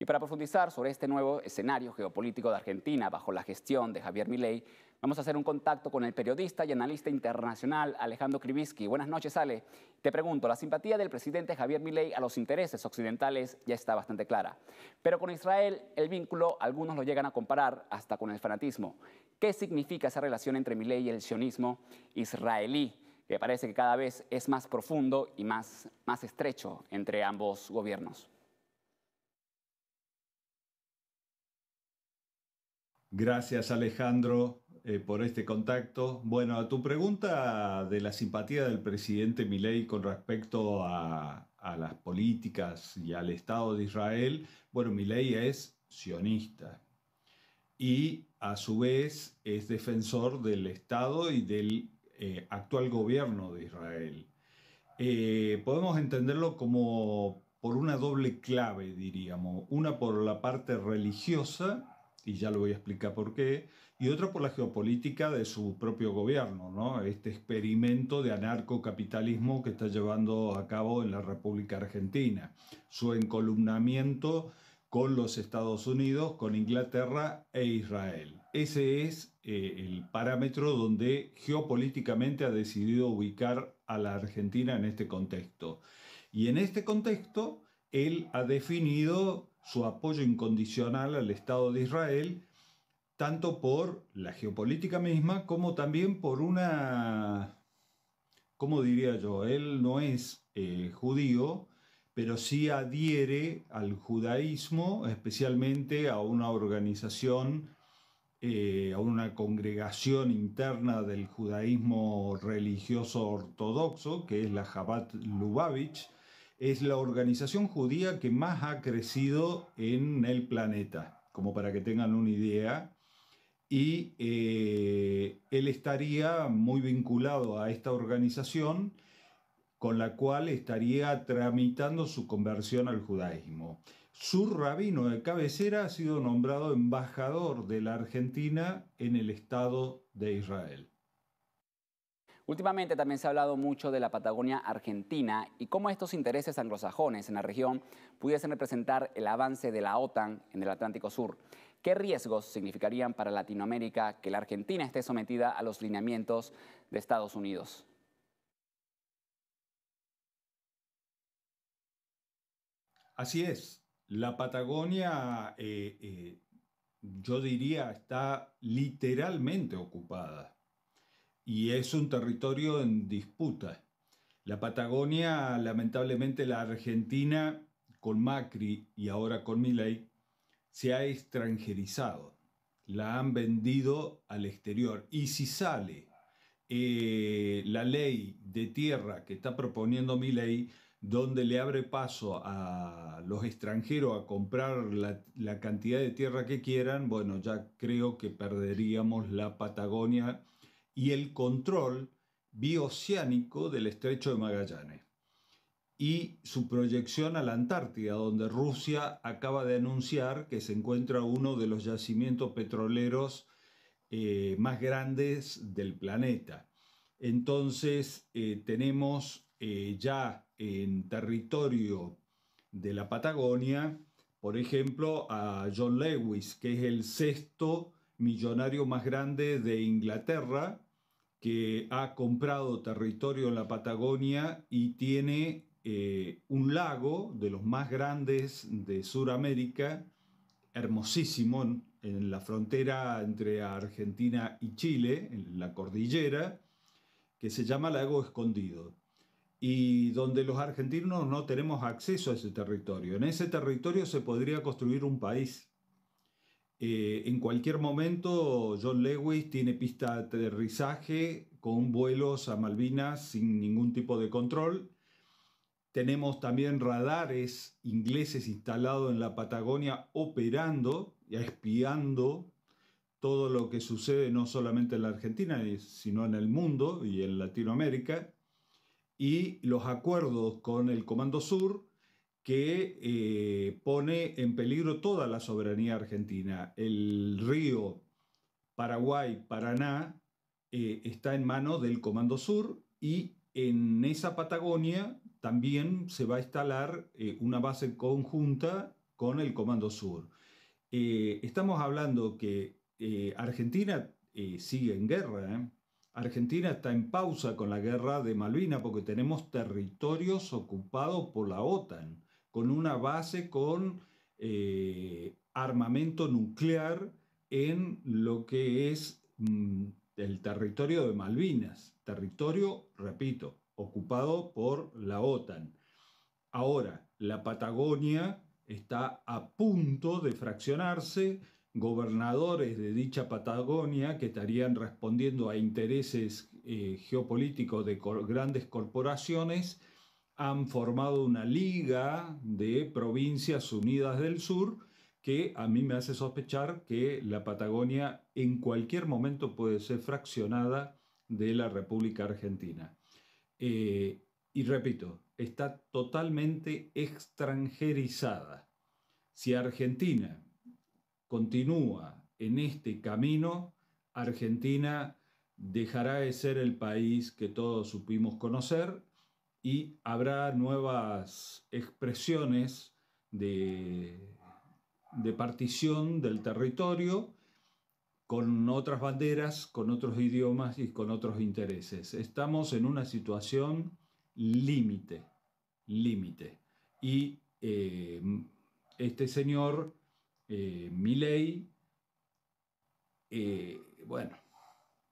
Y para profundizar sobre este nuevo escenario geopolítico de Argentina bajo la gestión de Javier Milei, vamos a hacer un contacto con el periodista y analista internacional Alejandro Krivitsky. Buenas noches, Ale. Te pregunto, la simpatía del presidente Javier Milei a los intereses occidentales ya está bastante clara, pero con Israel el vínculo algunos lo llegan a comparar hasta con el fanatismo. ¿Qué significa esa relación entre Milei y el sionismo israelí? que parece que cada vez es más profundo y más, más estrecho entre ambos gobiernos. Gracias Alejandro eh, por este contacto. Bueno, a tu pregunta de la simpatía del presidente Milei con respecto a, las políticas y al Estado de Israel, bueno, Milei es sionista y a su vez es defensor del Estado y del eh, actual gobierno de Israel. Eh, podemos entenderlo como por una doble clave, diríamos, una por la parte religiosa y ya lo voy a explicar por qué, y otro por la geopolítica de su propio gobierno, ¿no? este experimento de anarcocapitalismo que está llevando a cabo en la República Argentina, su encolumnamiento con los Estados Unidos, con Inglaterra e Israel. Ese es eh, el parámetro donde geopolíticamente ha decidido ubicar a la Argentina en este contexto. Y en este contexto, él ha definido su apoyo incondicional al Estado de Israel, tanto por la geopolítica misma como también por una, ¿cómo diría yo? Él no es eh, judío, pero sí adhiere al judaísmo, especialmente a una organización, eh, a una congregación interna del judaísmo religioso ortodoxo, que es la Jabat Lubavitch, es la organización judía que más ha crecido en el planeta, como para que tengan una idea. Y eh, él estaría muy vinculado a esta organización con la cual estaría tramitando su conversión al judaísmo. Su rabino de cabecera ha sido nombrado embajador de la Argentina en el Estado de Israel. Últimamente también se ha hablado mucho de la Patagonia argentina y cómo estos intereses anglosajones en la región pudiesen representar el avance de la OTAN en el Atlántico Sur. ¿Qué riesgos significarían para Latinoamérica que la Argentina esté sometida a los lineamientos de Estados Unidos? Así es, la Patagonia, eh, eh, yo diría, está literalmente ocupada y es un territorio en disputa. La Patagonia, lamentablemente la Argentina, con Macri y ahora con Milei, se ha extranjerizado, la han vendido al exterior. Y si sale eh, la ley de tierra que está proponiendo Milei, donde le abre paso a los extranjeros a comprar la cantidad de tierra que quieran, bueno, ya creo que perderíamos la Patagonia y el control bioceánico del estrecho de Magallanes y su proyección a la Antártida, donde Rusia acaba de anunciar que se encuentra uno de los yacimientos petroleros eh, más grandes del planeta. Entonces eh, tenemos eh, ya en territorio de la Patagonia, por ejemplo, a John Lewis, que es el sexto millonario más grande de Inglaterra, que ha comprado territorio en la Patagonia y tiene eh, un lago de los más grandes de Sudamérica, hermosísimo, en la frontera entre Argentina y Chile, en la cordillera, que se llama Lago Escondido, y donde los argentinos no tenemos acceso a ese territorio. En ese territorio se podría construir un país eh, en cualquier momento, John Lewis tiene pista de aterrizaje con vuelos a Malvinas sin ningún tipo de control. Tenemos también radares ingleses instalados en la Patagonia operando y espiando todo lo que sucede no solamente en la Argentina, eh, sino en el mundo y en Latinoamérica. Y los acuerdos con el Comando Sur que eh, pone en peligro toda la soberanía argentina. El río Paraguay, Paraná, eh, está en manos del Comando Sur y en esa Patagonia también se va a instalar eh, una base conjunta con el Comando Sur. estamos hablando que Argentina sigue en guerra. Argentina está en pausa con la guerra de Malvinas porque tenemos territorios ocupados por la OTAN con una base con eh, armamento nuclear en lo que es mm, el territorio de Malvinas, territorio, repito, ocupado por la OTAN. Ahora, la Patagonia está a punto de fraccionarse, gobernadores de dicha Patagonia que estarían respondiendo a intereses eh, geopolíticos de grandes corporaciones han formado una liga de provincias unidas del sur que a mí me hace sospechar que la Patagonia en cualquier momento puede ser fraccionada de la República Argentina. Eh, y repito, está totalmente extranjerizada. Si Argentina continúa en este camino, Argentina dejará de ser el país que todos supimos conocer y habrá nuevas expresiones de, partición del territorio con otras banderas, con otros idiomas y con otros intereses. Estamos en una situación límite, límite. Y eh, este señor, eh, eh bueno,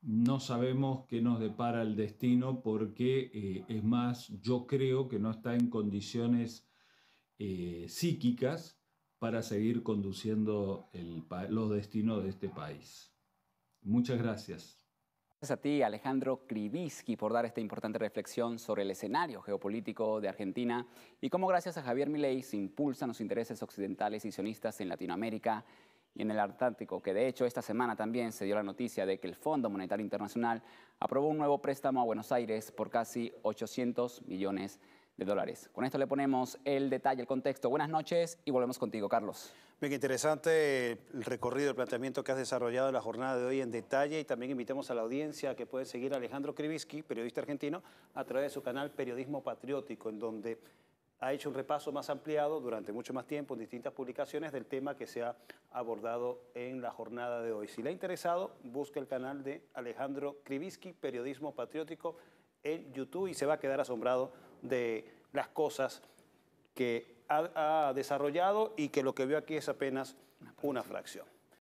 no sabemos qué nos depara el destino porque, eh, es más, yo creo que no está en condiciones eh, psíquicas para seguir conduciendo los destinos de este país. Muchas gracias. Gracias a ti, Alejandro Krivitsky, por dar esta importante reflexión sobre el escenario geopolítico de Argentina y cómo gracias a Javier Milei se impulsan los intereses occidentales y sionistas en Latinoamérica y en el Atlántico, que de hecho esta semana también se dio la noticia de que el Fondo Monetario Internacional aprobó un nuevo préstamo a Buenos Aires por casi 800 millones de dólares. Con esto le ponemos el detalle, el contexto. Buenas noches y volvemos contigo, Carlos. Bien, interesante el recorrido, el planteamiento que has desarrollado en la jornada de hoy en detalle y también invitamos a la audiencia que puede seguir a Alejandro Krivitsky, periodista argentino, a través de su canal Periodismo Patriótico, en donde ha hecho un repaso más ampliado durante mucho más tiempo en distintas publicaciones del tema que se ha abordado en la jornada de hoy. Si le ha interesado, busque el canal de Alejandro Krivisky, Periodismo Patriótico, en YouTube y se va a quedar asombrado de las cosas que ha, desarrollado y que lo que veo aquí es apenas una fracción.